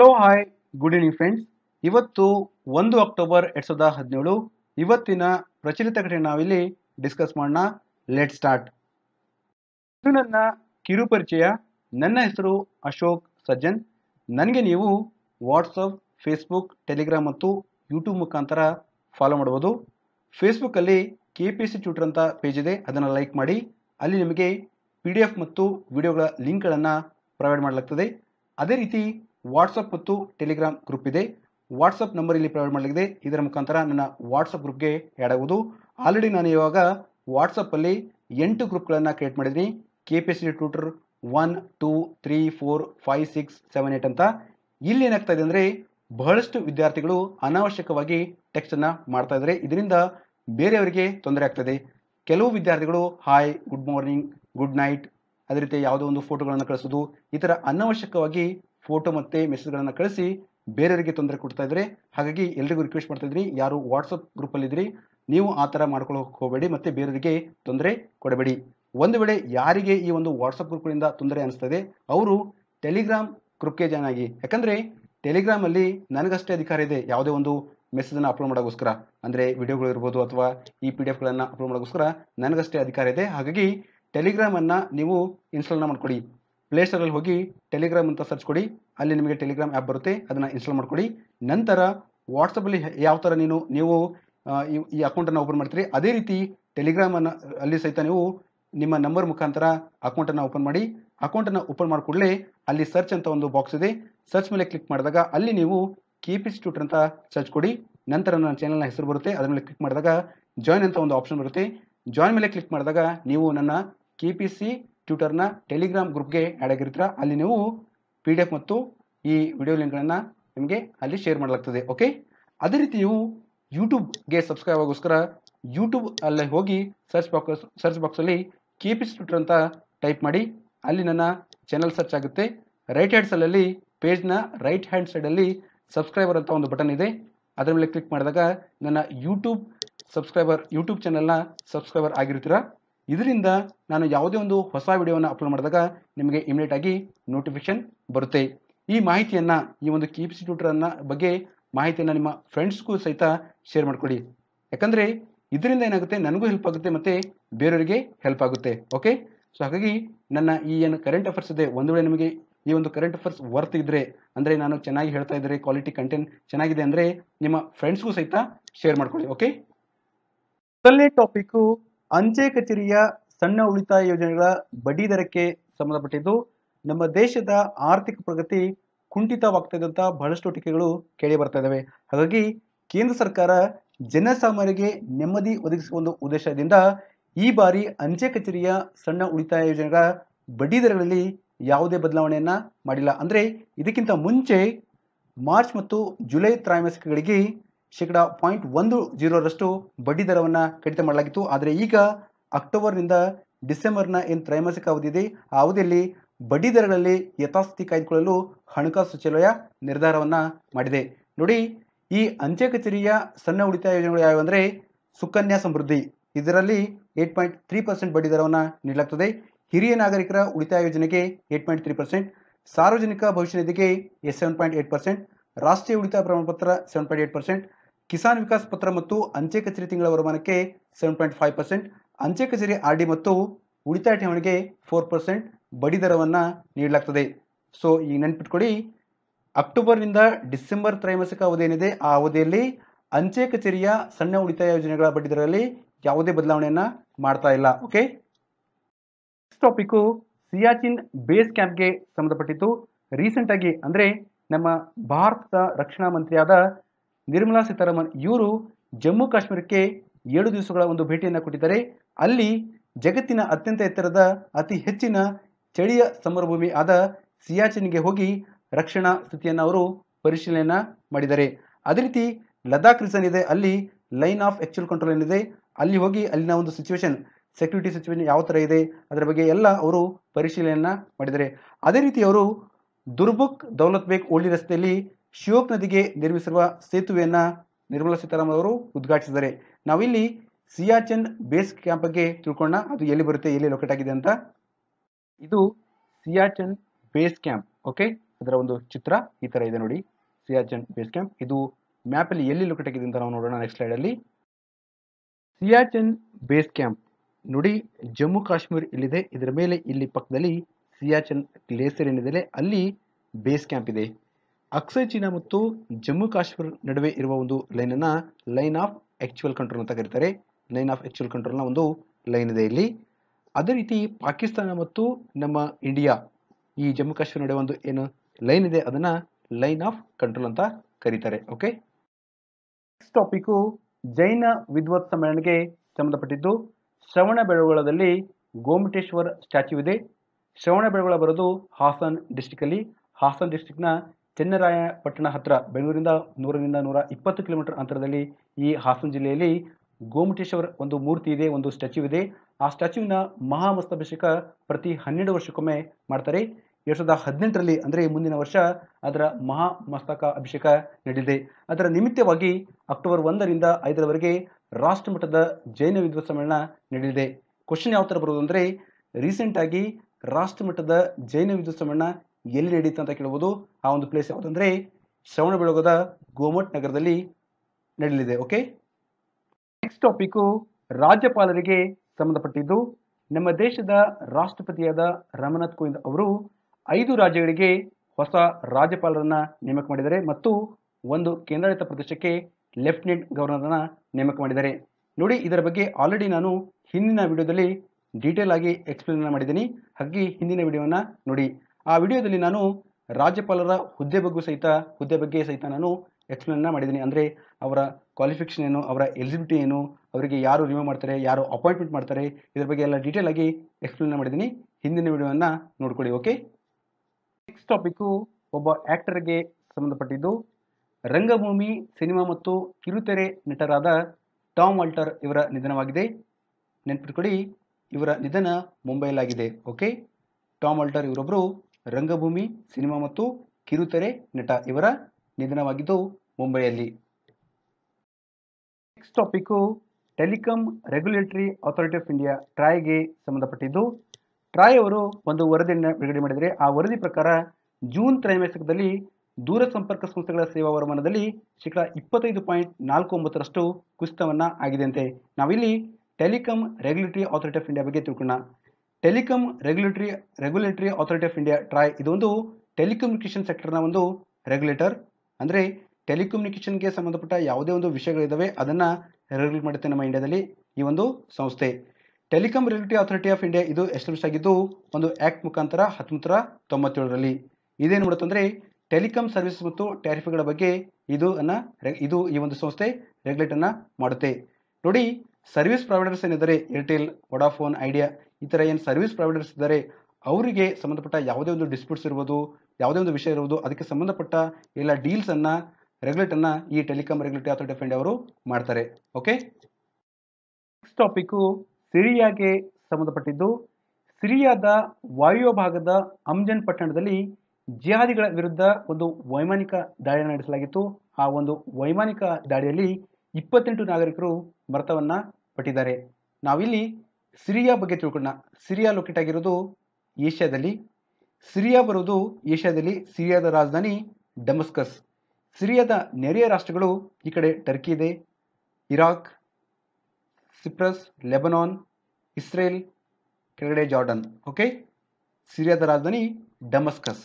hello hi good evening friends ಇವತ್ತು ಒಂದು October ಎರಡು ಸಾವಿರದ ಹದಿನೇಳು ಇವತ್ತಿನ ಪ್ರಚಲಿತ ಘಟನೆ ನಾವಿಲ್ಲಿ ಡಿಸ್ಕಸ್ ಮಾಡೋಣ ಲೆಟ್ ಸ್ಟಾರ್ಟ್ ಇದು ನನ್ನ ಕಿರು ಪರಿಚಯ ನನ್ನ ಹೆಸರು ಅಶೋಕ್ ಸಜ್ಜನ್ ನನಗೆ ನೀವು ವಾಟ್ಸಪ್ ಫೇಸ್ಬುಕ್ ಟೆಲಿಗ್ರಾಮ್ ಮತ್ತು ಯೂಟ್ಯೂಬ್ ಮುಖಾಂತರ ಫಾಲೋ ಮಾಡ್ಬೋದು ಫೇಸ್ಬುಕ್ಕಲ್ಲಿ ಕೆ ಪಿ ಸಿ ಟ್ಯೂಟರ್ ಅಂತ ಪೇಜ್ ಇದೆ ಅದನ್ನು ಲೈಕ್ ಮಾಡಿ ಅಲ್ಲಿ ನಿಮಗೆ ಪಿ ಡಿ ಎಫ್ ಮತ್ತು ವಿಡಿಯೋಗಳ ಲಿಂಕ್ಗಳನ್ನು ಪ್ರೊವೈಡ್ ಮಾಡಲಾಗ್ತದೆ ಅದೇ ರೀತಿ ವಾಟ್ಸಪ್ ಮತ್ತು ಟೆಲಿಗ್ರಾಮ್ ಗ್ರೂಪ್ ಇದೆ ವಾಟ್ಸಪ್ ನಂಬರ್ ಇಲ್ಲಿ ಪ್ರೊವೈಡ್ ಮಾಡಲಾಗಿದೆ ಇದರ ಮುಖಾಂತರ ನನ್ನ ವಾಟ್ಸಪ್ ಗ್ರೂಪ್ಗೆ ಆ್ಯಡ್ ಆಲ್ರೆಡಿ ನಾನು ಇವಾಗ ವಾಟ್ಸಪ್ಪಲ್ಲಿ ಎಂಟು ಗ್ರೂಪ್ಗಳನ್ನು ಕ್ರಿಯೇಟ್ ಮಾಡಿದ್ದೀನಿ K P S C tutor one two three four five six seven eight ಅಂತ ಇಲ್ಲಿ ಏನಾಗ್ತಾ ಇದೆ ಅಂದರೆ ಬಹಳಷ್ಟು ವಿದ್ಯಾರ್ಥಿಗಳು ಅನಾವಶ್ಯಕವಾಗಿ ಟೆಕ್ಸ್ಟನ್ನು ಮಾಡ್ತಾ ಇದ್ದಾರೆ ಇದರಿಂದ ಬೇರೆಯವರಿಗೆ ತೊಂದರೆ ಆಗ್ತದೆ ಕೆಲವು ವಿದ್ಯಾರ್ಥಿಗಳು hi good morning good night ಅದೇ ರೀತಿ ಯಾವುದೋ ಒಂದು ಫೋಟೋಗಳನ್ನು ಕಳಿಸೋದು ಈ ಥರ ಅನಾವಶ್ಯಕವಾಗಿ ಫೋಟೋ ಮತ್ತು ಮೆಸೇಜ್ಗಳನ್ನು ಕಳಿಸಿ ಬೇರೆಯವರಿಗೆ ತೊಂದರೆ ಕೊಡ್ತಾ ಇದ್ರೆ ಹಾಗಾಗಿ ಎಲ್ರಿಗೂ ರಿಕ್ವೆಸ್ಟ್ ಮಾಡ್ತಾ ಇದ್ರಿ ಯಾರು ವಾಟ್ಸಪ್ ಗ್ರೂಪಲ್ಲಿದ್ದೀರಿ ನೀವು ಆ ಥರ ಮಾಡ್ಕೊಳ್ಳೋಕೆ ಹೋಗಬೇಡಿ ಮತ್ತು ಬೇರೆಯವರಿಗೆ ತೊಂದರೆ ಕೊಡಬೇಡಿ ಒಂದು ವೇಳೆ ಯಾರಿಗೆ ಈ ಒಂದು ವಾಟ್ಸಪ್ ಗ್ರೂಪ್ಗಳಿಂದ ತೊಂದರೆ ಅನಿಸ್ತದೆ ಅವರು ಟೆಲಿಗ್ರಾಮ್ ಗ್ರೂಪ್ಗೆ ಜಾಯ್ನ್ ಆಗಿ ಯಾಕಂದರೆ ಟೆಲಿಗ್ರಾಮಲ್ಲಿ ನನಗಷ್ಟೇ ಅಧಿಕಾರ ಇದೆ ಯಾವುದೇ ಒಂದು ಮೆಸೇಜನ್ನು ಅಪ್ಲೋಡ್ ಮಾಡೋಕ್ಕೋಸ್ಕರ ಅಂದರೆ ಇರ್ಬೋದು ಅಥವಾ ಈ ಪಿ ಡಿ ಎಫ್ಗಳನ್ನು ಅಪ್ಲೋಡ್ ಮಾಡೋಕ್ಕೋಸ್ಕರ ನನಗಷ್ಟೇ ಅಧಿಕಾರ ಇದೆ ಹಾಗಾಗಿ ಟೆಲಿಗ್ರಾಮನ್ನು ನೀವು ಇನ್ಸ್ಟಾಲ್ನ ಮಾಡಿಕೊಡಿ ಪ್ಲೇಸ್ಟೋರಲ್ಲಿ ಹೋಗಿ ಟೆಲಿಗ್ರಾಮ್ ಅಂತ ಸರ್ಚ್ ಕೊಡಿ ಅಲ್ಲಿ ನಿಮಗೆ ಟೆಲಿಗ್ರಾಮ್ ಆ್ಯಪ್ ಬರುತ್ತೆ ಅದನ್ನು ಇನ್ಸ್ಟಾಲ್ ಮಾಡಿಕೊಡಿ ನಂತರ ವಾಟ್ಸಪ್ಪಲ್ಲಿ ಯಾವ ಥರ ನೀನು ನೀವು ಈ ಅಕೌಂಟನ್ನು ಓಪನ್ ಮಾಡ್ತೀರಿ ಅದೇ ರೀತಿ ಟೆಲಿಗ್ರಾಮನ್ನು ಅಲ್ಲಿ ಸಹಿತ ನೀವು ನಿಮ್ಮ ನಂಬರ್ ಮುಖಾಂತರ ಅಕೌಂಟನ್ನು ಓಪನ್ ಮಾಡಿ ಅಕೌಂಟನ್ನು ಓಪನ್ ಮಾಡಿಕೊಡಲೇ ಅಲ್ಲಿ ಸರ್ಚ್ ಅಂತ ಒಂದು ಬಾಕ್ಸ್ ಇದೆ ಸರ್ಚ್ ಮೇಲೆ ಕ್ಲಿಕ್ ಮಾಡಿದಾಗ ಅಲ್ಲಿ ನೀವು ಕೀಪ್ ಇನ್ಸ್ಟಿಟ್ಯೂಟ್ ಅಂತ ಸರ್ಚ್ ಕೊಡಿ ನಂತರ ನನ್ನ ಚಾನಲ್ನ ಹೆಸರು ಬರುತ್ತೆ ಅದರ ಮೇಲೆ ಕ್ಲಿಕ್ ಮಾಡಿದಾಗ ಜಾಯ್ನ್ ಅಂತ ಒಂದು ಆಪ್ಷನ್ ಬರುತ್ತೆ ಜಾಯ್ನ್ ಮೇಲೆ ಕ್ಲಿಕ್ ಮಾಡಿದಾಗ ನೀವು ನನ್ನ ಕೆ ಪಿ ಸಿ ಟ್ಯೂಟರ್ನ ಟೆಲಿಗ್ರಾಮ್ ಗ್ರೂಪ್ಗೆ ಆ್ಯಡ್ ಆಗಿರ್ತೀರ ಅಲ್ಲಿ ನೀವು ಪಿ ಡಿ ಎಫ್ ಮತ್ತು ಈ ವಿಡಿಯೋ ಲಿಂಕ್ಗಳನ್ನು ನಿಮಗೆ ಅಲ್ಲಿ ಶೇರ್ ಮಾಡಲಾಗ್ತದೆ ಓಕೆ ಅದೇ ರೀತಿ ನೀವು ಯೂಟ್ಯೂಬ್ಗೆ ಸಬ್ಸ್ಕ್ರೈಬ್ ಆಗೋಸ್ಕರ ಯೂಟ್ಯೂಬ್ ಅಲ್ಲಿ ಹೋಗಿ ಸರ್ಚ್ ಬಾಕ್ಸ್ ಸರ್ಚ್ ಬಾಕ್ಸಲ್ಲಿ ಕೆ ಪಿ ಟ್ಯೂಟರ್ ಅಂತ ಟೈಪ್ ಮಾಡಿ ಅಲ್ಲಿ ನನ್ನ ಚಾನಲ್ ಸರ್ಚ್ ಆಗುತ್ತೆ ರೈಟ್ ಹ್ಯಾಂಡ್ ಸೈಡಲ್ಲಿ ಪೇಜ್ನ ರೈಟ್ ಹ್ಯಾಂಡ್ ಸೈಡಲ್ಲಿ ಸಬ್ಸ್ಕ್ರೈಬರ್ ಅಂತ ಒಂದು ಬಟನ್ ಇದೆ ಅದರ ಮೇಲೆ ಕ್ಲಿಕ್ ಮಾಡಿದಾಗ ನನ್ನ ಯೂಟ್ಯೂಬ್ ಸಬ್ಸ್ಕ್ರೈಬರ್ ಯೂಟ್ಯೂಬ್ ಚಾನಲ್ನ ಸಬ್ಸ್ಕ್ರೈಬರ್ ಆಗಿರ್ತೀರಾ ಇದರಿಂದ ನಾನು ಯಾವುದೇ ಒಂದು ಹೊಸ ವಿಡಿಯೋವನ್ನು ಅಪ್ಲೋಡ್ ಮಾಡಿದಾಗ ನಿಮಗೆ ಇಮಿಡಿಯೇಟ್ ಆಗಿ ನೋಟಿಫಿಕೇಶನ್ ಬರುತ್ತೆ ಈ ಮಾಹಿತಿಯನ್ನು ಈ ಒಂದು ಕೀಪ್ಸಿ ಟ್ಯೂಟ್ರನ್ನು ಬಗ್ಗೆ ಮಾಹಿತಿಯನ್ನು ನಿಮ್ಮ ಫ್ರೆಂಡ್ಸ್ಗೂ ಸಹಿತ ಶೇರ್ ಮಾಡಿಕೊಡಿ ಯಾಕಂದರೆ ಇದರಿಂದ ಏನಾಗುತ್ತೆ ನನಗೂ ಹೆಲ್ಪ್ ಆಗುತ್ತೆ ಮತ್ತು ಬೇರೆಯವರಿಗೆ ಹೆಲ್ಪ್ ಆಗುತ್ತೆ ಓಕೆ ಸೊ ಹಾಗಾಗಿ ನನ್ನ ಈ ಏನು ಕರೆಂಟ್ ಅಫೇರ್ಸ್ ಇದೆ ಒಂದು ವೇಳೆ ನಿಮಗೆ ಈ ಒಂದು ಕರೆಂಟ್ ಅಫರ್ಸ್ ವರ್ತ್ ಇದ್ದರೆ ಅಂದರೆ ನಾನು ಚೆನ್ನಾಗಿ ಹೇಳ್ತಾ ಇದ್ದರೆ ಕ್ವಾಲಿಟಿ ಕಂಟೆಂಟ್ ಚೆನ್ನಾಗಿದೆ ಅಂದರೆ ನಿಮ್ಮ ಫ್ರೆಂಡ್ಸ್ಗೂ ಸಹಿತ ಶೇರ್ ಮಾಡ್ಕೊಳ್ಳಿ ಓಕೆ ಮೊದಲನೇ ಟಾಪಿಕ್ಕು ಅಂಚೆ ಕಚೇರಿಯ ಸಣ್ಣ ಉಳಿತಾಯ ಯೋಜನೆಗಳ ಬಡ್ಡಿದರಕ್ಕೆ ದರಕ್ಕೆ ಸಂಬಂಧಪಟ್ಟಿದ್ದು ನಮ್ಮ ದೇಶದ ಆರ್ಥಿಕ ಪ್ರಗತಿ ಕುಂಠಿತವಾಗ್ತಾ ಇದ್ದಂಥ ಬಹಳಷ್ಟು ಟೀಕೆಗಳು ಕೇಳಿ ಬರ್ತಾ ಇದ್ದಾವೆ ಹಾಗಾಗಿ ಕೇಂದ್ರ ಸರ್ಕಾರ ಜನಸಾಮಾನ್ಯರಿಗೆ ನೆಮ್ಮದಿ ಒದಗಿಸುವ ಒಂದು ಉದ್ದೇಶದಿಂದ ಈ ಬಾರಿ ಅಂಚೆ ಕಚೇರಿಯ ಸಣ್ಣ ಉಳಿತಾಯ ಯೋಜನೆಗಳ ಬಡ್ಡಿದರಗಳಲ್ಲಿ ದರಗಳಲ್ಲಿ ಯಾವುದೇ ಬದಲಾವಣೆಯನ್ನ ಮಾಡಿಲ್ಲ ಅಂದರೆ ಇದಕ್ಕಿಂತ ಮುಂಚೆ ಮಾರ್ಚ್ ಮತ್ತು ಜುಲೈ ತ್ರೈಮಾಸಿಕಗಳಿಗೆ ಶೇಕಡ ಪಾಯಿಂಟ್ ಒಂದು ಜೀರೋರಷ್ಟು ಬಡ್ಡಿ ದರವನ್ನು ಕಡಿತ ಮಾಡಲಾಗಿತ್ತು ಆದರೆ ಈಗ ಅಕ್ಟೋಬರ್ನಿಂದ ಡಿಸೆಂಬರ್ನ ಏನು ತ್ರೈಮಾಸಿಕ ಅವಧಿ ಇದೆ ಆ ಅವಧಿಯಲ್ಲಿ ಬಡ್ಡಿ ದರಗಳಲ್ಲಿ ಯಥಾಸ್ಥಿತಿ ಕಾಯ್ದುಕೊಳ್ಳಲು ಹಣಕಾಸು ಸಚಿವಾಲಯ ನಿರ್ಧಾರವನ್ನು ಮಾಡಿದೆ ನೋಡಿ ಈ ಅಂಚೆ ಕಚೇರಿಯ ಸಣ್ಣ ಉಳಿತಾಯ ಯೋಜನೆಗಳು ಯಾವ್ಯಾವ ಅಂದರೆ ಸುಕನ್ಯಾ ಸಮೃದ್ಧಿ ಇದರಲ್ಲಿ ಏಟ್ ಪಾಯಿಂಟ್ ತ್ರೀ ಪರ್ಸೆಂಟ್ ಬಡ್ಡಿ ದರವನ್ನು ನೀಡಲಾಗ್ತದೆ ಹಿರಿಯ ನಾಗರಿಕರ ಉಳಿತಾಯ ಯೋಜನೆಗೆ ಏಟ್ ಪಾಯಿಂಟ್ ತ್ರೀ ಪರ್ಸೆಂಟ್ ಸಾರ್ವಜನಿಕ ಭವಿಷ್ಯ ನಿಧಿಗೆ ಎಸ್ ಸೆವೆನ್ ಪಾಯಿಂಟ್ ಏಟ್ ಪರ್ಸೆಂಟ್ ರಾಷ್ಟ್ರೀಯ ಉಳಿತಾಯ ಪ್ರಮಾಣಪತ್ರ seven point eight percent Kisan Vikas Patra ಮತ್ತು ಅಂಚೆ ಕಚೇರಿ ತಿಂಗಳ ವರಮಾನಕ್ಕೆ ಸೆವೆನ್ ಪಾಯಿಂಟ್ ಫೈವ್ ಪರ್ಸೆಂಟ್ ಅಂಚೆ ಕಚೇರಿ ಆರ್ ಡಿ ಮತ್ತು ಉಳಿತಾಯ ಠೇವಣಿಗೆ ಫೋರ್ ಪರ್ಸೆಂಟ್ ಬಡ್ಡಿ ನೀಡಲಾಗ್ತದೆ ಸೊ ಈಗ ನೆನ್ಪಿಟ್ಕೊಡಿ ಅಕ್ಟೋಬರ್ನಿಂದ ಡಿಸೆಂಬರ್ ತ್ರೈಮಾಸಿಕ ಅವಧಿ ಏನಿದೆ ಆ ಅವಧಿಯಲ್ಲಿ ಅಂಚೆ ಕಚೇರಿಯ ಸಣ್ಣ ಉಳಿತಾಯ ಯೋಜನೆಗಳ ಬಡ್ಡಿ ದರದಲ್ಲಿ ಯಾವುದೇ ಬದಲಾವಣೆಯನ್ನು ಮಾಡ್ತಾ ಇಲ್ಲ okay next topic Siachen base ಕ್ಯಾಂಪ್ಗೆ ಸಂಬಂಧಪಟ್ಟಿತ್ತು ರೀಸೆಂಟಾಗಿ ಅಂದರೆ ನಮ್ಮ ಭಾರತದ ರಕ್ಷಣಾ ಮಂತ್ರಿಯಾದ ನಿರ್ಮಲಾ ಸೀತಾರಾಮನ್ ಇವರು ಜಮ್ಮು ಕಾಶ್ಮೀರಕ್ಕೆ ಏಳು ದಿವಸಗಳ ಒಂದು ಭೇಟಿಯನ್ನು ಕೊಟ್ಟಿದ್ದಾರೆ ಅಲ್ಲಿ ಜಗತ್ತಿನ ಅತ್ಯಂತ ಎತ್ತರದ ಅತಿ ಹೆಚ್ಚಿನ ಚಳಿಯ ಸಮರಭೂಮಿ ಆದ ಸಿಯಾಚಿನ್ಗೆ ಹೋಗಿ ರಕ್ಷಣಾ ಸ್ಥಿತಿಯನ್ನು ಅವರು ಪರಿಶೀಲನೆಯನ್ನು ಮಾಡಿದ್ದಾರೆ ಅದೇ ರೀತಿ ಲದಾಖ್ ರೀಸನ್ ಇದೆ ಅಲ್ಲಿ ಲೈನ್ ಆಫ್ ಆ್ಯಕ್ಚುಯಲ್ ಕಂಟ್ರೋಲ್ ಏನಿದೆ ಅಲ್ಲಿ ಹೋಗಿ ಅಲ್ಲಿನ ಒಂದು ಸಿಚುವೇಶನ್ ಸೆಕ್ಯೂರಿಟಿ ಸಿಚುವೇಶನ್ ಯಾವ ಥರ ಇದೆ ಅದರ ಬಗ್ಗೆ ಎಲ್ಲ ಅವರು ಪರಿಶೀಲನೆಯನ್ನು ಮಾಡಿದ್ದಾರೆ ಅದೇ ರೀತಿ ಅವರು ದುರ್ಬುಕ್ ದೌಲತ್ ಬೇಗ್ ಓಲ್ಡಿ ರಸ್ತೆಯಲ್ಲಿ ಶಿವಪ್ ನದಿಗೆ ನಿರ್ಮಿಸಿರುವ ಸೇತುವೆಯನ್ನ ನಿರ್ಮಲಾ ಸೀತಾರಾಮನ್ ಅವರು ಉದ್ಘಾಟಿಸಿದ್ದಾರೆ ನಾವಿಲ್ಲಿ ಸಿಯಾಚೆನ್ ಬೇಸ್ ಕ್ಯಾಂಪ್ ಬಗ್ಗೆ ತಿಳ್ಕೊಳ್ಳೋಣ ಅದು ಎಲ್ಲಿ ಬರುತ್ತೆ ಎಲ್ಲಿ ಲೊಕೇಟ್ ಆಗಿದೆ ಅಂತ ಇದು ಸಿಯಾಚೆನ್ ಬೇಸ್ ಕ್ಯಾಂಪ್ ಓಕೆ ಅದರ ಒಂದು ಚಿತ್ರ ಈ ತರ ಇದೆ ನೋಡಿ ಸಿಯಾಚೆನ್ ಬೇಸ್ ಕ್ಯಾಂಪ್ ಇದು ಮ್ಯಾಪ್ ಅಲ್ಲಿ ಎಲ್ಲಿ ಲೊಕೇಟ್ ಆಗಿದೆ ಅಂತ ನಾವು ನೋಡೋಣ ನೆಕ್ಸ್ಟ್ ಅಲ್ಲಿ ಸಿಯಾಚೆನ್ ಬೇಸ್ ಕ್ಯಾಂಪ್ ನೋಡಿ ಜಮ್ಮು ಕಾಶ್ಮೀರ್ ಇಲ್ಲಿದೆ ಇದರ ಮೇಲೆ ಇಲ್ಲಿ ಪಕ್ಕದಲ್ಲಿ ಸಿಯಾಚನ್ ಗ್ಲೇಸಿಯರ್ ಏನಿದೆ ಅಲ್ಲಿ ಬೇಸ್ ಕ್ಯಾಂಪ್ ಇದೆ ಅಕ್ಸೈ ಚೀನಾ ಮತ್ತು ಜಮ್ಮು ಕಾಶ್ಮೀರ ನಡುವೆ ಇರುವ ಒಂದು ಲೈನ್ ಅನ್ನ ಲೈನ್ ಆಫ್ ಆಕ್ಚುವಲ್ ಕಂಟ್ರೋಲ್ ಅಂತ ಕರೀತಾರೆ ಲೈನ್ ಆಫ್ ಕಂಟ್ರೋಲ್ ಕಂಟ್ರೋಲ್ನ ಒಂದು ಲೈನ್ ಇದೆ ಇಲ್ಲಿ ಅದೇ ರೀತಿ ಪಾಕಿಸ್ತಾನ ಮತ್ತು ನಮ್ಮ ಇಂಡಿಯಾ ಈ ಜಮ್ಮು ಕಾಶ್ಮೀರ ನಡುವೆ ಒಂದು ಏನು ಲೈನ್ ಇದೆ ಅದನ್ನು ಲೈನ್ ಆಫ್ ಕಂಟ್ರೋಲ್ ಅಂತ ಕರೀತಾರೆ ಓಕೆ ನೆಕ್ಸ್ಟ್ ಟಾಪಿಕ್ ಜೈನ ವಿದ್ವತ್ ಸಮ್ಮೇಳನಕ್ಕೆ ಸಂಬಂಧಪಟ್ಟಿದ್ದು ಶ್ರವಣ ಬೆಳಗೊಳದಲ್ಲಿ ಗೋಮಟೇಶ್ವರ ಸ್ಟ್ಯಾಚ್ಯೂ ಇದೆ ಶ್ರವಣ ಬೆಳಗೊಳ ಬರೋದು ಹಾಸನ್ ಅಲ್ಲಿ ಹಾಸನ್ ಡಿಸ್ಟಿಕ್ನ ಚೆನ್ನರಾಯಪಟ್ಟಣ ಹತ್ತಿರ ಬೆಂಗಳೂರಿಂದ ನೂರರಿಂದ ನೂರ ಇಪ್ಪತ್ತು ಕಿಲೋಮೀಟರ್ ಅಂತರದಲ್ಲಿ ಈ ಹಾಸನ ಜಿಲ್ಲೆಯಲ್ಲಿ ಗೋಮಟೇಶ್ವರ ಒಂದು ಮೂರ್ತಿ ಇದೆ ಒಂದು ಸ್ಟ್ಯಾಚ್ಯೂ ಇದೆ ಆ ಸ್ಟ್ಯಾಚ್ಯೂವಿನ ಮಹಾಮಸ್ತಾಭಿಷೇಕ ಪ್ರತಿ ಹನ್ನೆರಡು ವರ್ಷಕ್ಕೊಮ್ಮೆ ಮಾಡ್ತಾರೆ ಎರಡು ಸಾವಿರದ ಹದಿನೆಂಟರಲ್ಲಿ ಅಂದರೆ ಮುಂದಿನ ವರ್ಷ ಅದರ ಮಹಾಮಸ್ತಕ ಅಭಿಷೇಕ ನಡೆದಿದೆ ಅದರ ನಿಮಿತ್ತವಾಗಿ ಅಕ್ಟೋಬರ್ ಒಂದರಿಂದ ಐದರವರೆಗೆ ರಾಷ್ಟ್ರಮಟ್ಟದ ಜೈನ ವಿದ್ವತ್ ಸಮ್ಮೇಳನ ನಡೆದಿದೆ ಕ್ವಶನ್ ಯಾವ ಥರ ಬರೋದು ಅಂದರೆ ರೀಸೆಂಟಾಗಿ ರಾಷ್ಟ್ರಮಟ್ಟದ ಜೈನ ವಿದ್ವತ್ ಸಮ್ಮೇಳನ ಎಲ್ಲಿ ನಡೆಯುತ್ತೆ ಅಂತ ಕೇಳಬಹುದು ಆ ಒಂದು ಪ್ಲೇಸ್ ಯಾವುದಂದ್ರೆ ಶ್ರವಣ ಬೆಳಗದ ಗೋಮಟ್ ನಗರದಲ್ಲಿ ನಡೆಯಲಿದೆ ಓಕೆ ನೆಕ್ಸ್ಟ್ ಟಾಪಿಕ್ ರಾಜ್ಯಪಾಲರಿಗೆ ಸಂಬಂಧಪಟ್ಟಿದ್ದು ನಮ್ಮ ದೇಶದ ರಾಷ್ಟ್ರಪತಿಯಾದ ರಾಮನಾಥ್ ಕೋವಿಂದ್ ಅವರು ಐದು ರಾಜ್ಯಗಳಿಗೆ ಹೊಸ ರಾಜ್ಯಪಾಲರನ್ನ ನೇಮಕ ಮಾಡಿದ್ದಾರೆ ಮತ್ತು ಒಂದು ಕೇಂದ್ರಾಡಳಿತ ಪ್ರದೇಶಕ್ಕೆ ಲೆಫ್ಟಿನೆಂಟ್ ಗವರ್ನರ್ನ ನೇಮಕ ಮಾಡಿದ್ದಾರೆ ನೋಡಿ ಇದರ ಬಗ್ಗೆ ಆಲ್ರೆಡಿ ನಾನು ಹಿಂದಿನ ವಿಡಿಯೋದಲ್ಲಿ ಡೀಟೇಲ್ ಆಗಿ ಎಕ್ಸ್ಪ್ಲೇನ್ ಮಾಡಿದ್ದೀನಿ ಹಾಗೆ ಹಿಂದಿನ ವಿಡಿಯೋವನ್ನು ನೋಡಿ ಆ ವಿಡಿಯೋದಲ್ಲಿ ನಾನು ರಾಜ್ಯಪಾಲರ ಹುದ್ದೆ ಬಗ್ಗೂ ಸಹಿತ ಹುದ್ದೆ ಬಗ್ಗೆ ಸಹಿತ ನಾನು ಎಕ್ಸ್ಪ್ಲೇನ್ ಮಾಡಿದ್ದೀನಿ ಅಂದರೆ ಅವರ ಕ್ವಾಲಿಫಿಕೇಷನ್ ಏನು ಅವರ ಎಲಿಜಿಬಿಲಿಟಿ ಏನು ಅವರಿಗೆ ಯಾರು ರಿಮೂವ್ ಮಾಡ್ತಾರೆ ಯಾರು ಅಪಾಯಿಂಟ್ಮೆಂಟ್ ಮಾಡ್ತಾರೆ ಇದರ ಬಗ್ಗೆ ಎಲ್ಲ ಡೀಟೇಲ್ ಆಗಿ ಎಕ್ಸ್ಪ್ಲೇನ್ ಮಾಡಿದ್ದೀನಿ ಹಿಂದಿನ ವಿಡಿಯೋವನ್ನು ನೋಡ್ಕೊಳ್ಳಿ ಓಕೆ ನೆಕ್ಸ್ಟ್ ಟಾಪಿಕ್ಕು ಒಬ್ಬ ಆ್ಯಕ್ಟರ್ಗೆ ಸಂಬಂಧಪಟ್ಟಿದ್ದು ರಂಗಭೂಮಿ ಸಿನಿಮಾ ಮತ್ತು ಕಿರುತೆರೆ ನಟರಾದ ಟಾಮ್ ಆಲ್ಟರ್ ಇವರ ನಿಧನವಾಗಿದೆ ನೆನ್ಪಿಟ್ಕೊಳ್ಳಿ ಇವರ ನಿಧನ ಮುಂಬೈಲಾಗಿದೆ ಓಕೆ ಟಾಮ್ ವಾಲ್ಟರ್ ಇವರೊಬ್ಬರು ರಂಗಭೂಮಿ ಸಿನಿಮಾ ಮತ್ತು ಕಿರುತೆರೆ ನಟ ಇವರ ನಿಧನವಾಗಿದ್ದು ಮುಂಬೈಯಲ್ಲಿ next topic Telecom Regulatory Authority of India ಟ್ರಾಯ್ಗೆ ಸಂಬಂಧಪಟ್ಟಿದ್ದು ಟ್ರಾಯ್ ಅವರು ಒಂದು ವರದಿಯನ್ನು ಬಿಡುಗಡೆ ಮಾಡಿದರೆ ಆ ವರದಿ ಪ್ರಕಾರ ಜೂನ್ ತ್ರೈಮಾಸಿಕದಲ್ಲಿ ದೂರ ಸಂಪರ್ಕ ಸಂಸ್ಥೆಗಳ ಸೇವಾ ವರಮಾನದಲ್ಲಿ ಶೇಕಡ ಇಪ್ಪತ್ತೈದು ಪಾಯಿಂಟ್ ನಾಲ್ಕು ಒಂಬತ್ತರಷ್ಟು ಕುಸಿತವನ್ನು ಆಗಿದೆಯಂತೆ ನಾವಿಲ್ಲಿ Telecom Regulatory Authority of India ಬಗ್ಗೆ ತಿಳ್ಕೊಳ್ಳೋಣ Telecom Regulatory Regulatory Authority of India TRAI ಇದೊಂದು ಟೆಲಿಕಮ್ಯುನಿಕೇಷನ್ ಸೆಕ್ಟರ್ನ ಒಂದು ರೆಗ್ಯುಲೇಟರ್ ಅಂದರೆ ಟೆಲಿಕಮ್ಯುನಿಕೇಷನ್ಗೆ ಸಂಬಂಧಪಟ್ಟ ಯಾವುದೇ ಒಂದು ವಿಷಯಗಳಿದ್ದಾವೆ ಅದನ್ನು ರೆಗ್ಯುಲೇಟ್ ಮಾಡುತ್ತೆ ನಮ್ಮ ಇಂಡಿಯಾದಲ್ಲಿ ಈ ಒಂದು ಸಂಸ್ಥೆ Telecom Regulatory Authority of India ಇದು ಎಸ್ಟಾಬ್ಲಿಷ್ ಆಗಿದ್ದು ಒಂದು ಆ್ಯಕ್ಟ್ ಮುಖಾಂತರ ಹತ್ತೊಂಬತ್ತರ ತೊಂಬತ್ತೇಳರಲ್ಲಿ ಇದೇನು ಮಾಡುತ್ತೆ ಅಂದರೆ ಟೆಲಿಕಾಂ ಸರ್ವಿಸ್ ಮತ್ತು ಟ್ಯಾರಿಫ್ಗಳ ಬಗ್ಗೆ ಇದು ಅನ್ನ ಇದು ಈ ಒಂದು ಸಂಸ್ಥೆ ರೆಗ್ಯುಲೇಟನ್ನು ಮಾಡುತ್ತೆ ನೋಡಿ ಸರ್ವಿಸ್ ಪ್ರೊವೈಡರ್ಸ್ ಏನಿದ್ದಾರೆ ಏರ್ಟೆಲ್ ವೊಡಾಫೋನ್ ಐಡಿಯಾ ಈ ಥರ ಏನು ಸರ್ವಿಸ್ ಪ್ರೊವೈಡರ್ಸ್ ಇದ್ದಾರೆ ಅವರಿಗೆ ಸಂಬಂಧಪಟ್ಟ ಯಾವುದೇ ಒಂದು ಡಿಸ್ಪ್ಯೂಟ್ಸ್ ಇರ್ಬೋದು ಯಾವುದೇ ಒಂದು ವಿಷಯ ಇರ್ಬೋದು ಅದಕ್ಕೆ ಸಂಬಂಧಪಟ್ಟ ಎಲ್ಲ ಡೀಲ್ಸನ್ನು ರೆಗ್ಯುಲೇಟರ್ನ ಈ ಟೆಲಿಕಾಮ್ ರೆಗ್ಯುಲೇಟರಿ ಅಥಾರಿಟಿ ಆಫ್ ಅವರು ಮಾಡ್ತಾರೆ ಓಕೆ ನೆಕ್ಸ್ಟ್ ಟಾಪಿಕ್ಕು ಸಿರಿಯಾಗೆ ಸಂಬಂಧಪಟ್ಟಿದ್ದು ಸಿರಿಯಾದ ವಾಯುವ ಭಾಗದ ಅಮ್ಜನ್ ಪಟ್ಟಣದಲ್ಲಿ ಜಿಹಾದಿಗಳ ವಿರುದ್ಧ ಒಂದು ವೈಮಾನಿಕ ದಾಳಿ ನಡೆಸಲಾಗಿತ್ತು ಆ ಒಂದು ವೈಮಾನಿಕ ದಾಳಿಯಲ್ಲಿ ಇಪ್ಪತ್ತೆಂಟು ನಾಗರಿಕರು ಮೃತವನ್ನು ಪಟ್ಟಿದ್ದಾರೆ ನಾವಿಲ್ಲಿ ಸಿರಿಯಾ ಬಗ್ಗೆ ತಿಳ್ಕೊಳ್ಳೋಣ ಸಿರಿಯಾ ಲೊಕೇಟ್ ಆಗಿರೋದು ಏಷ್ಯಾದಲ್ಲಿ ಸಿರಿಯಾ ಬರುವುದು ಏಷ್ಯಾದಲ್ಲಿ ಸಿರಿಯಾದ ರಾಜಧಾನಿ ಡಮಸ್ಕಸ್ ಸಿರಿಯಾದ ನೆರೆಯ ರಾಷ್ಟ್ರಗಳು ಈ ಕಡೆ ಟರ್ಕಿ ಇದೆ ಇರಾಕ್ ಸಿಪ್ರಸ್ ಲೆಬನಾನ್ ಇಸ್ರೇಲ್ ಕೆಳಗಡೆ ಜಾರ್ಡನ್ ಓಕೆ ಸಿರಿಯಾದ ರಾಜಧಾನಿ Damascus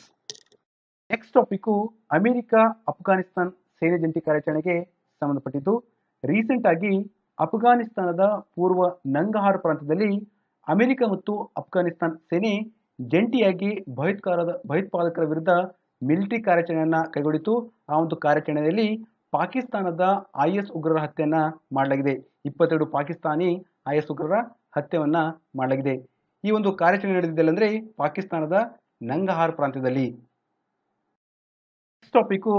next topic America Afghanistan ಸೇನೆ ಜಂಟಿ ಕಾರ್ಯಾಚರಣೆಗೆ ಸಂಬಂಧಪಟ್ಟಿದ್ದು ರೀಸೆಂಟ್ ಆಗಿ ಅಫ್ಘಾನಿಸ್ತಾನದ ಪೂರ್ವ ನಂಗಹಾರ್ ಪ್ರಾಂತ್ಯದಲ್ಲಿ ಅಮೆರಿಕ ಮತ್ತು ಅಫ್ಘಾನಿಸ್ತಾನ್ ಸೇನೆ ಜಂಟಿಯಾಗಿ ಭಯೋತ್ಕಾರದ ಭಯೋತ್ಪಾದಕರ ವಿರುದ್ಧ ಮಿಲಿಟರಿ ಕಾರ್ಯಾಚರಣೆಯನ್ನು ಕೈಗೊಂಡಿತು ಆ ಒಂದು ಕಾರ್ಯಾಚರಣೆಯಲ್ಲಿ ಪಾಕಿಸ್ತಾನದ ಐಎಸ್ ಉಗ್ರರ ಹತ್ಯೆಯನ್ನ ಮಾಡಲಾಗಿದೆ ಇಪ್ಪತ್ತೆರಡು ಪಾಕಿಸ್ತಾನಿ ಐಎಸ್ ಉಗ್ರರ ಹತ್ಯೆಯನ್ನ ಮಾಡಲಾಗಿದೆ ಈ ಒಂದು ಕಾರ್ಯಾಚರಣೆ ನಡೆದಿದ್ದಲ್ಲ ಅಂದರೆ ಪಾಕಿಸ್ತಾನದ ನಂಗಹಾರ್ ಪ್ರಾಂತ್ಯದಲ್ಲಿ ಟಾಪಿಕ್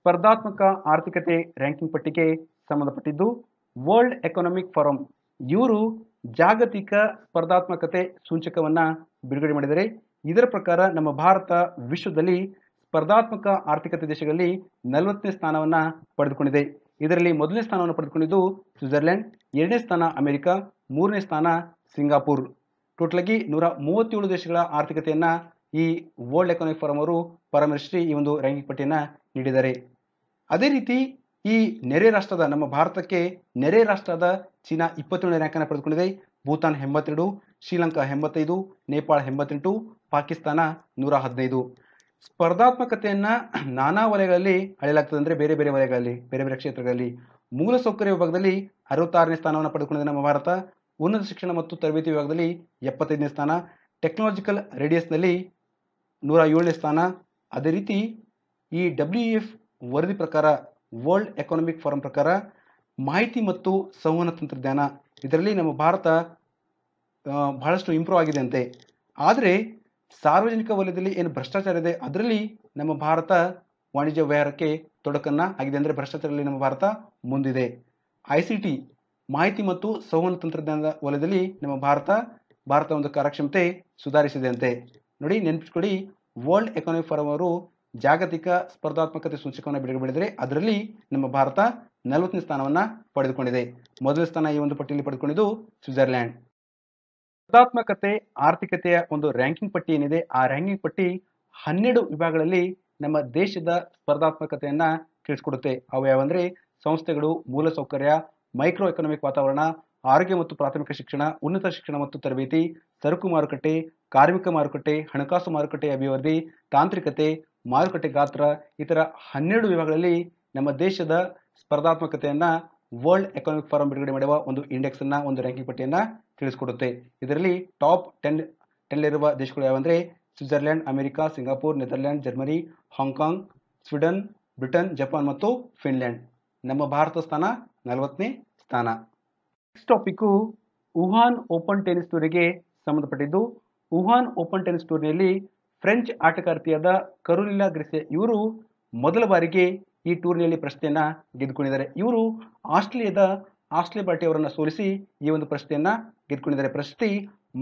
ಸ್ಪರ್ಧಾತ್ಮಕ ಆರ್ಥಿಕತೆ ರ್ಯಾಂಕಿಂಗ್ ಪಟ್ಟಿಗೆ ಸಂಬಂಧಪಟ್ಟಿದ್ದು ವರ್ಲ್ಡ್ ಎಕನಾಮಿಕ್ ಫೋರಂ ಇವರು ಜಾಗತಿಕ ಸ್ಪರ್ಧಾತ್ಮಕತೆ ಸೂಚಕವನ್ನು ಬಿಡುಗಡೆ ಮಾಡಿದ್ದಾರೆ ಇದರ ಪ್ರಕಾರ ನಮ್ಮ ಭಾರತ ವಿಶ್ವದಲ್ಲಿ ಸ್ಪರ್ಧಾತ್ಮಕ ಆರ್ಥಿಕತೆ ದೇಶಗಳಲ್ಲಿ ನಲವತ್ತನೇ ಸ್ಥಾನವನ್ನು ಪಡೆದುಕೊಂಡಿದೆ ಇದರಲ್ಲಿ ಮೊದಲನೇ ಸ್ಥಾನವನ್ನು ಪಡೆದುಕೊಂಡಿದ್ದು ಸ್ವಿಟ್ಜರ್ಲೆಂಡ್ ಎರಡನೇ ಸ್ಥಾನ ಅಮೆರಿಕ ಮೂರನೇ ಸ್ಥಾನ ಸಿಂಗಾಪುರ್ ಟೋಟಲಾಗಿ ನೂರ ಮೂವತ್ತೇಳು ದೇಶಗಳ ಆರ್ಥಿಕತೆಯನ್ನು ಈ ವರ್ಲ್ಡ್ ಎಕನಾಮಿಕ್ ಫೋರಂ ಅವರು ಪರಾಮರ್ಶಿಸಿ ಈ ಒಂದು ರ್ಯಾಂಕಿಂಗ್ ಪಟ್ಟಿಯನ್ನು ನೀಡಿದ್ದಾರೆ ಅದೇ ರೀತಿ ಈ ನೆರೆ ರಾಷ್ಟ್ರದ ನಮ್ಮ ಭಾರತಕ್ಕೆ ನೆರೆ ರಾಷ್ಟ್ರದ ಚೀನಾ ಇಪ್ಪತ್ತೇಳನೇ ರ್ಯಾಂಕನ್ನು ಪಡೆದುಕೊಂಡಿದೆ ಭೂತಾನ್ ಎಂಬತ್ತೆರಡು ಶ್ರೀಲಂಕಾ ಎಂಬತ್ತೈದು ನೇಪಾಳ ಎಂಬತ್ತೆಂಟು ಪಾಕಿಸ್ತಾನ ನೂರ ಹದಿನೈದು ಸ್ಪರ್ಧಾತ್ಮಕತೆಯನ್ನು ನಾನಾ ವಲಯಗಳಲ್ಲಿ ಅಳೆಯಲಾಗ್ತದೆ ಅಂದರೆ ಬೇರೆ ಬೇರೆ ವಲಯಗಳಲ್ಲಿ ಬೇರೆ ಬೇರೆ ಕ್ಷೇತ್ರಗಳಲ್ಲಿ ಮೂಲಸೌಕರ್ಯ ವಿಭಾಗದಲ್ಲಿ ಅರವತ್ತಾರನೇ ಸ್ಥಾನವನ್ನು ಪಡೆದುಕೊಂಡಿದೆ ನಮ್ಮ ಭಾರತ ಉನ್ನತ ಶಿಕ್ಷಣ ಮತ್ತು ತರಬೇತಿ ವಿಭಾಗದಲ್ಲಿ ಎಪ್ಪತ್ತೈದನೇ ಸ್ಥಾನ ಟೆಕ್ನಾಲಜಿಕಲ್ ರೇಡಿಯಸ್ನಲ್ಲಿ ನೂರ ಏಳನೇ ಸ್ಥಾನ ಅದೇ ರೀತಿ ಈ ಡಬ್ಲ್ಯೂ ಎಫ್ e ವರದಿ ಪ್ರಕಾರ ವರ್ಲ್ಡ್ ಎಕನಾಮಿಕ್ ಫೋರಂ ಪ್ರಕಾರ ಮಾಹಿತಿ ಮತ್ತು ಸಂವಹನ ತಂತ್ರಜ್ಞಾನ ಇದರಲ್ಲಿ ನಮ್ಮ ಭಾರತ ಬಹಳಷ್ಟು ಇಂಪ್ರೂವ್ ಆಗಿದೆ ಅಂತೆ ಆದರೆ ಸಾರ್ವಜನಿಕ ವಲಯದಲ್ಲಿ ಏನು ಭ್ರಷ್ಟಾಚಾರ ಇದೆ ಅದರಲ್ಲಿ ನಮ್ಮ ಭಾರತ ವಾಣಿಜ್ಯ ವ್ಯವಹಾರಕ್ಕೆ ತೊಡಕನ್ನು ಆಗಿದೆ ಅಂದರೆ ಭ್ರಷ್ಟಾಚಾರದಲ್ಲಿ ನಮ್ಮ ಭಾರತ ಮುಂದಿದೆ ಐ ಸಿ ಟಿ ಮಾಹಿತಿ ಮತ್ತು ಸಂವಹನ ತಂತ್ರಜ್ಞಾನದ ವಲಯದಲ್ಲಿ ನಮ್ಮ ಭಾರತ ಭಾರತ ಒಂದು ಕಾರ್ಯಕ್ಷಮತೆ ಸುಧಾರಿಸಿದೆ ಅಂತೆ ನೋಡಿ ನೆನಪಿಸ್ಕೊಳ್ಳಿ ವರ್ಲ್ಡ್ ಎಕನಾಮಿಕ್ ಫೋರಂ ಅವರು ಜಾಗತಿಕ ಸ್ಪರ್ಧಾತ್ಮಕತೆ ಸೂಚಕವನ್ನು ಬಿಡುಗಡೆ ಮಾಡಿದರೆ ಅದರಲ್ಲಿ ನಮ್ಮ ಭಾರತ ನಲವತ್ತನೇ ಸ್ಥಾನವನ್ನು ಪಡೆದುಕೊಂಡಿದೆ ಮೊದಲ ಸ್ಥಾನ ಈ ಒಂದು ಪಟ್ಟಿಯಲ್ಲಿ ಪಡೆದುಕೊಂಡಿದ್ದು ಸ್ವಿಟ್ಜರ್ಲ್ಯಾಂಡ್ ಸ್ಪರ್ಧಾತ್ಮಕತೆ ಆರ್ಥಿಕತೆಯ ಒಂದು ರ್ಯಾಂಕಿಂಗ್ ಪಟ್ಟಿ ಏನಿದೆ ಆ ರ್ಯಾಂಕಿಂಗ್ ಪಟ್ಟಿ ಹನ್ನೆರಡು ವಿಭಾಗಗಳಲ್ಲಿ ನಮ್ಮ ದೇಶದ ಸ್ಪರ್ಧಾತ್ಮಕತೆಯನ್ನ ತಿಳಿಸ್ಕೊಡುತ್ತೆ ಅವು ಯಾವಂದ್ರೆ ಸಂಸ್ಥೆಗಳು ಮೂಲಸೌಕರ್ಯ ಮೈಕ್ರೋ ಎಕನಾಮಿಕ್ ವಾತಾವರಣ ಆರೋಗ್ಯ ಮತ್ತು ಪ್ರಾಥಮಿಕ ಶಿಕ್ಷಣ ಉನ್ನತ ಶಿಕ್ಷಣ ಮತ್ತು ತರಬೇತಿ ಸರಕು ಮಾರುಕಟ್ಟೆ ಕಾರ್ಮಿಕ ಮಾರುಕಟ್ಟೆ ಹಣಕಾಸು ಮಾರುಕಟ್ಟೆ ಅಭಿವೃದ್ಧಿ ತಾಂತ್ರಿಕತೆ ಮಾರುಕಟ್ಟೆ ಗಾತ್ರ ಇತರ ಹನ್ನೆರಡು ವಿಭಾಗಗಳಲ್ಲಿ ನಮ್ಮ ದೇಶದ ಸ್ಪರ್ಧಾತ್ಮಕತೆಯನ್ನು ವರ್ಲ್ಡ್ ಎಕನಾಮಿಕ್ ಫಾರಂ ಬಿಡುಗಡೆ ಮಾಡುವ ಒಂದು ಇಂಡೆಕ್ಸನ್ನು ಒಂದು ರ್ಯಾಂಕಿಂಗ್ ಪಟ್ಟಿಯನ್ನು ತಿಳಿಸ್ಕೊಡುತ್ತೆ ಇದರಲ್ಲಿ ಟಾಪ್ ಟೆನ್ ಟೆನ್ನಲ್ಲಿರುವ ದೇಶಗಳು ಯಾವಂದರೆ Switzerland America Singapore Netherland Germany Hong Kong Sweden Britain Japan ಮತ್ತು ಫಿನ್ಲ್ಯಾಂಡ್ ನಮ್ಮ ಭಾರತ ಸ್ಥಾನ ನಲವತ್ತನೇ ಸ್ಥಾನ next topic Wuhan Open tennis ಟೂರಿಗೆ ಸಂಬಂಧಪಟ್ಟಿದ್ದು ವುಹಾನ್ ಓಪನ್ ಟೆನಿಸ್ ಟೂರ್ನಿಯಲ್ಲಿ ಫ್ರೆಂಚ್ ಆಟಗಾರ್ತಿಯಾದ ಕರುಲಿಲಾ ಗ್ರಿಸೆ ಇವರು ಮೊದಲ ಬಾರಿಗೆ ಈ ಟೂರ್ನಿಯಲ್ಲಿ ಪ್ರಶ್ನೆಯನ್ನು ಗೆದ್ದುಕೊಂಡಿದ್ದಾರೆ ಇವರು ಆಸ್ಟ್ರೇಲಿಯಾದ ಆಸ್ಟ್ರೇಲಿಯಾ ಬಾಟಿ ಅವರನ್ನು ಸೋಲಿಸಿ ಈ ಒಂದು ಪ್ರಶ್ನೆಯನ್ನು ಗೆದ್ದುಕೊಂಡಿದ್ದಾರೆ ಪ್ರಶಸ್ತಿ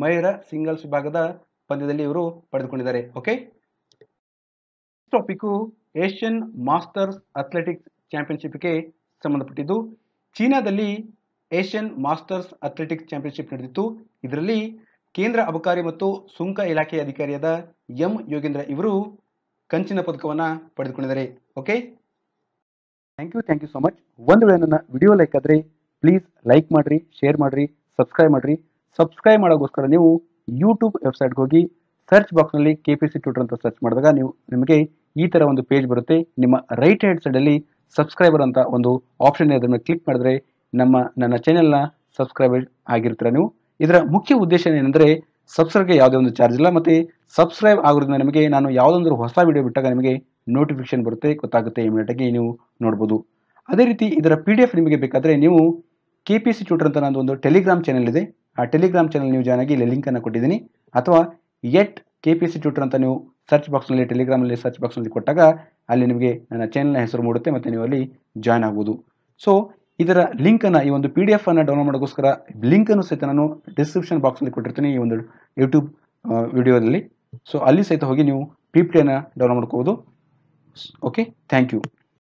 ಮಹಿಳಾ ಸಿಂಗಲ್ಸ್ ವಿಭಾಗದ ಪಂದ್ಯದಲ್ಲಿ ಇವರು ಪಡೆದುಕೊಂಡಿದ್ದಾರೆ okay topic Asian Masters athletics ಚಾಂಪಿಯನ್ಶಿಪ್ಗೆ ಸಂಬಂಧಪಟ್ಟಿದ್ದು ಚೀನಾದಲ್ಲಿ ಏಷ್ಯನ್ ಮಾಸ್ಟರ್ಸ್ ಅಥ್ಲೆಟಿಕ್ಸ್ ಚಾಂಪಿಯನ್ಶಿಪ್ ನಡೆದಿತ್ತು ಇದರಲ್ಲಿ ಕೇಂದ್ರ ಅಬಕಾರಿ ಮತ್ತು ಸುಂಕ ಇಲಾಖೆ ಅಧಿಕಾರಿಯಾದ ಎಂ ಯೋಗೇಂದ್ರ ಇವರು ಕಂಚಿನ ಪದಕವನ್ನ ಪಡೆದುಕೊಂಡಿದ್ದಾರೆ okay thank you thank you so much ಒಂದು ವೇಳೆ ನನ್ನ ವಿಡಿಯೋ ಲೈಕ್ ಆದರೆ ಪ್ಲೀಸ್ ಲೈಕ್ ಮಾಡಿರಿ ಶೇರ್ ಮಾಡಿರಿ ಸಬ್ಸ್ಕ್ರೈಬ್ ಮಾಡಿರಿ ಸಬ್ಸ್ಕ್ರೈಬ್ ಮಾಡೋಕ್ಕೋಸ್ಕರ ನೀವು ಯೂಟ್ಯೂಬ್ ವೆಬ್ಸೈಟ್ಗೆ ಹೋಗಿ ಸರ್ಚ್ ಬಾಕ್ಸ್ನಲ್ಲಿ ಕೆ ಪಿ ಸಿ ಟ್ಯೂಟರ್ ಅಂತ ಸರ್ಚ್ ಮಾಡಿದಾಗ ನೀವು ನಿಮಗೆ ಈ ಥರ ಒಂದು ಪೇಜ್ ಬರುತ್ತೆ ನಿಮ್ಮ ರೈಟ್ ಹ್ಯಾಂಡ್ ಸೈಡಲ್ಲಿ ಸಬ್ಸ್ಕ್ರೈಬರ್ ಅಂತ ಒಂದು ಆಪ್ಷನ್ ಇದೆ ಅದನ್ನು ಕ್ಲಿಕ್ ಮಾಡಿದ್ರೆ ನಮ್ಮ ನನ್ನ ಚಾನೆಲ್ನ ಸಬ್ಸ್ಕ್ರೈಬರ್ ಆಗಿರ್ತೀರ ನೀವು ಇದರ ಮುಖ್ಯ ಉದ್ದೇಶ ಏನೆಂದರೆ ಸಬ್ಸ್ಕ್ರೈಬ್ಗೆ ಯಾವುದೇ ಒಂದು ಚಾರ್ಜ್ ಇಲ್ಲ ಮತ್ತು ಸಬ್ಸ್ಕ್ರೈಬ್ ಆಗೋದ್ರಿಂದ ನಿಮಗೆ ನಾನು ಯಾವುದೊಂದು ಹೊಸ ವಿಡಿಯೋ ಬಿಟ್ಟಾಗ ನಿಮಗೆ ನೋಟಿಫಿಕೇಶನ್ ಬರುತ್ತೆ ಗೊತ್ತಾಗುತ್ತೆ ಇಮಿಡಿಯೇಟಾಗಿ ನೀವು ನೋಡ್ಬೋದು ಅದೇ ರೀತಿ ಇದರ ಪಿ ಡಿ ಎಫ್ ನಿಮಗೆ ಬೇಕಾದರೆ ನೀವು ಕೆ ಪಿ ಸಿ ಟ್ಯೂಟರ್ ಅಂತ ನನ್ನದು ಒಂದು ಟೆಲಿಗ್ರಾಮ್ ಚಾನಲ್ ಇದೆ ಆ ಟೆಲಿಗ್ರಾಮ್ ಚಾನಲ್ ನೀವು ಜಾಯ್ನ್ ಆಗಿ ಇಲ್ಲಿ ಲಿಂಕನ್ನು ಕೊಟ್ಟಿದ್ದೀನಿ ಅಥವಾ at K P C tutor ಅಂತ ನೀವು ಸರ್ಚ್ ಬಾಕ್ಸ್ನಲ್ಲಿ ಟೆಲಿಗ್ರಾಮಲ್ಲಿ ಸರ್ಚ್ ಬಾಕ್ಸ್ನಲ್ಲಿ ಕೊಟ್ಟಾಗ ಅಲ್ಲಿ ನಿಮಗೆ ನನ್ನ ಚಾನಲ್ನ ಹೆಸರು ಮೂಡುತ್ತೆ ಮತ್ತು ನೀವು ಅಲ್ಲಿ ಜಾಯ್ನ್ ಆಗ್ಬೋದು ಸೊ ಇದರ ಲಿಂಕನ್ನು ಈ ಒಂದು ಪಿ ಡಿ ಎಫ್ ಅನ್ನು ಡೌನ್ಲೋಡ್ ಮಾಡೋಕ್ಕೋಸ್ಕರ ಅನ್ನು ಸಹಿತ ನಾನು ಡಿಸ್ಕ್ರಿಪ್ಷನ್ ಬಾಕ್ಸಲ್ಲಿ ಕೊಟ್ಟಿರ್ತೀನಿ ಈ ಒಂದು ಯೂಟ್ಯೂಬ್ ವಿಡಿಯೋದಲ್ಲಿ ಸೊ ಅಲ್ಲಿ ಸಹಿತ ಹೋಗಿ ನೀವು ಪಿ ಅನ್ನು ಡೌನ್ಲೋಡ್ ಮಾಡ್ಕೋಬಹುದು ಓಕೆ ಥ್ಯಾಂಕ್ ಯು